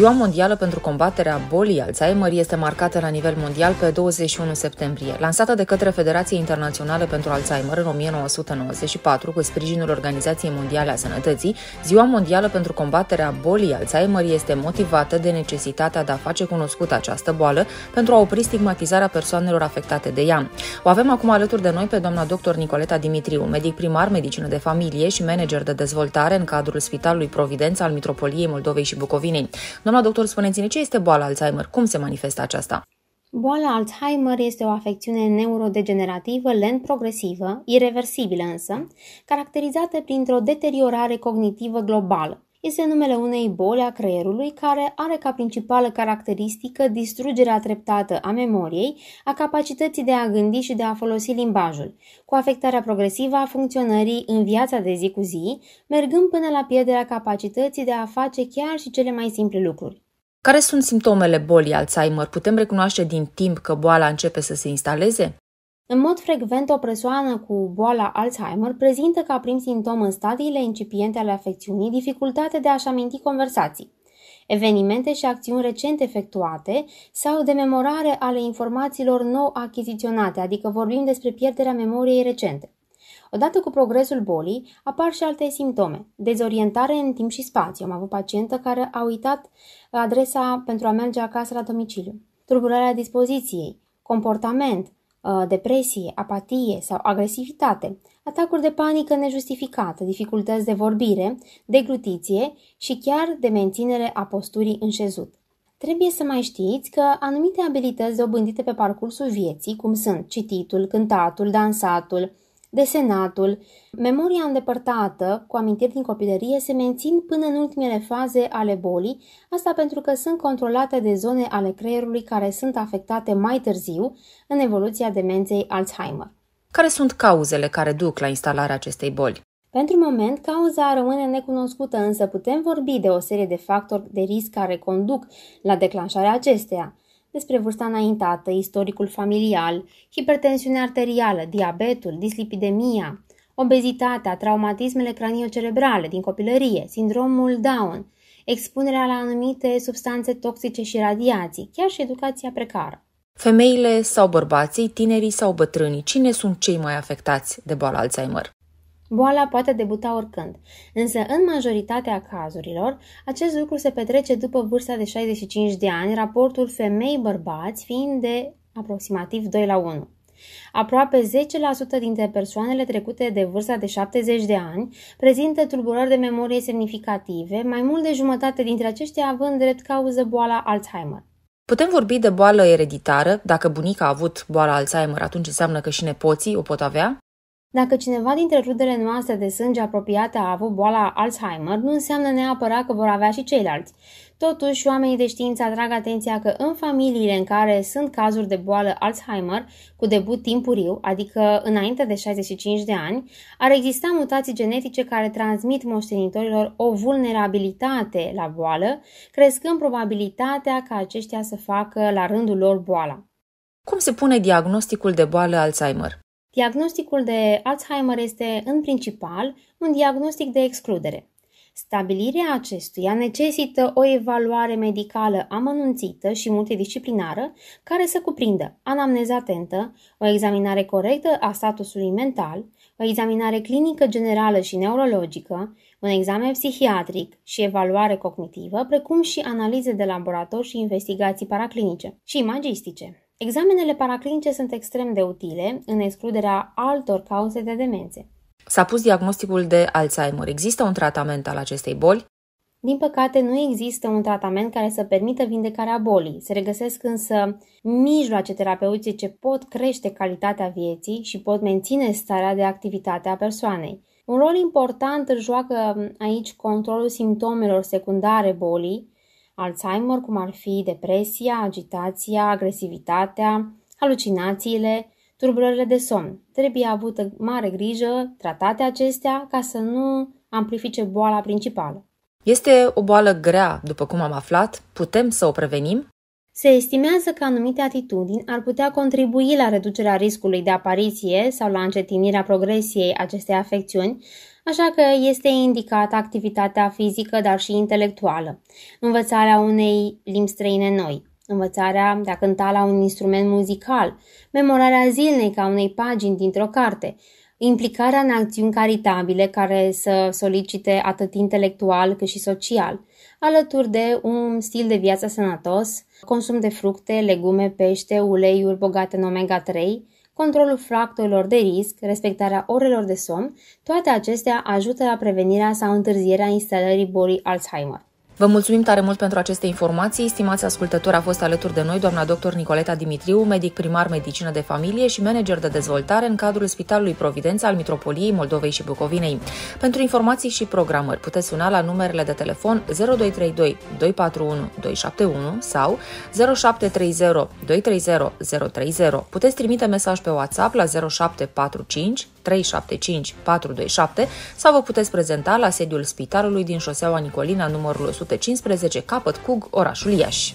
Ziua Mondială pentru combaterea bolii Alzheimer este marcată la nivel mondial pe 21 septembrie. Lansată de către Federația Internațională pentru Alzheimer în 1994 cu sprijinul Organizației Mondiale a Sănătății, Ziua Mondială pentru combaterea bolii Alzheimer este motivată de necesitatea de a face cunoscută această boală pentru a opri stigmatizarea persoanelor afectate de ea. O avem acum alături de noi pe doamna dr. Nicoleta Dimitriu, medic primar, medicină de familie și manager de dezvoltare în cadrul Spitalului Providența al Mitropoliei Moldovei și Bucovinei. Doamna doctor, spuneți-ne ce este boala Alzheimer, cum se manifestă aceasta? Boala Alzheimer este o afecțiune neurodegenerativă lent progresivă, irreversibilă însă, caracterizată printr-o deteriorare cognitivă globală, este numele unei boli a creierului care are ca principală caracteristică distrugerea treptată a memoriei, a capacității de a gândi și de a folosi limbajul, cu afectarea progresivă a funcționării în viața de zi cu zi, mergând până la pierderea capacității de a face chiar și cele mai simple lucruri. Care sunt simptomele bolii Alzheimer? Putem recunoaște din timp că boala începe să se instaleze? În mod frecvent, o persoană cu boala Alzheimer prezintă ca prim simptom în stadiile incipiente ale afecțiunii dificultate de a-și aminti conversații, evenimente și acțiuni recent efectuate sau dememorare ale informațiilor nou achiziționate, adică vorbim despre pierderea memoriei recente. Odată cu progresul bolii, apar și alte simptome. Dezorientare în timp și spațiu. Am avut pacientă care a uitat adresa pentru a merge acasă la domiciliu. Turburarea dispoziției, comportament, Uh, depresie, apatie sau agresivitate, atacuri de panică nejustificată, dificultăți de vorbire, deglutiție și chiar de menținere a posturii în șezut. Trebuie să mai știți că anumite abilități dobândite pe parcursul vieții, cum sunt cititul, cântatul, dansatul, desenatul, memoria îndepărtată cu amintiri din copilărie se mențin până în ultimele faze ale bolii, asta pentru că sunt controlate de zone ale creierului care sunt afectate mai târziu în evoluția demenței Alzheimer. Care sunt cauzele care duc la instalarea acestei boli? Pentru moment, cauza rămâne necunoscută, însă putem vorbi de o serie de factori de risc care conduc la declanșarea acesteia despre vârsta înaintată, istoricul familial, hipertensiunea arterială, diabetul, dislipidemia, obezitatea, traumatismele craniocerebrale din copilărie, sindromul Down, expunerea la anumite substanțe toxice și radiații, chiar și educația precară. Femeile sau bărbații, tinerii sau bătrânii, cine sunt cei mai afectați de boala Alzheimer? Boala poate debuta oricând, însă în majoritatea cazurilor, acest lucru se petrece după vârsta de 65 de ani, raportul femei-bărbați fiind de aproximativ 2 la 1. Aproape 10% dintre persoanele trecute de vârsta de 70 de ani prezintă tulburări de memorie semnificative, mai mult de jumătate dintre aceștia având drept cauză boala Alzheimer. Putem vorbi de boală ereditară, dacă bunica a avut boala Alzheimer, atunci înseamnă că și nepoții o pot avea? Dacă cineva dintre rudele noastre de sânge apropiate a avut boala Alzheimer, nu înseamnă neapărat că vor avea și ceilalți. Totuși, oamenii de știință atrag atenția că în familiile în care sunt cazuri de boală Alzheimer cu debut timpuriu, adică înainte de 65 de ani, ar exista mutații genetice care transmit moștenitorilor o vulnerabilitate la boală, crescând probabilitatea ca aceștia să facă la rândul lor boala. Cum se pune diagnosticul de boală Alzheimer? Diagnosticul de Alzheimer este, în principal, un diagnostic de excludere. Stabilirea acestuia necesită o evaluare medicală amănunțită și multidisciplinară, care să cuprindă anamneza atentă, o examinare corectă a statusului mental, o examinare clinică generală și neurologică, un examen psihiatric și evaluare cognitivă, precum și analize de laborator și investigații paraclinice și imagistice. Examenele paraclinice sunt extrem de utile în excluderea altor cauze de demențe. S-a pus diagnosticul de Alzheimer. Există un tratament al acestei boli? Din păcate, nu există un tratament care să permită vindecarea bolii. Se regăsesc însă mijloace terapeutice ce pot crește calitatea vieții și pot menține starea de activitate a persoanei. Un rol important îl joacă aici controlul simptomelor secundare bolii, Alzheimer, cum ar fi depresia, agitația, agresivitatea, halucinațiile, turburările de somn. Trebuie avută mare grijă, tratate acestea ca să nu amplifice boala principală. Este o boală grea, după cum am aflat, putem să o prevenim? Se estimează că anumite atitudini ar putea contribui la reducerea riscului de apariție sau la încetinirea progresiei acestei afecțiuni, așa că este indicată activitatea fizică, dar și intelectuală, învățarea unei limbi străine noi, învățarea de a cânta la un instrument muzical, memorarea zilnei ca unei pagini dintr-o carte, implicarea în acțiuni caritabile care să solicite atât intelectual cât și social, alături de un stil de viață sănătos, consum de fructe, legume, pește, uleiuri bogate în omega-3, controlul factorilor de risc, respectarea orelor de somn, toate acestea ajută la prevenirea sau întârzierea instalării bolii Alzheimer. Vă mulțumim tare mult pentru aceste informații. Stimați ascultători, a fost alături de noi doamna dr. Nicoleta Dimitriu, medic primar medicină de familie și manager de dezvoltare în cadrul Spitalului Providența al Mitropoliei Moldovei și Bucovinei. Pentru informații și programări puteți suna la numerele de telefon 0232 241 271 sau 0730 230 030. Puteți trimite mesaj pe WhatsApp la 0745 375 427 sau vă puteți prezenta la sediul spitalului din șoseaua Nicolina numărul 115, capăt Cug, orașul Iași.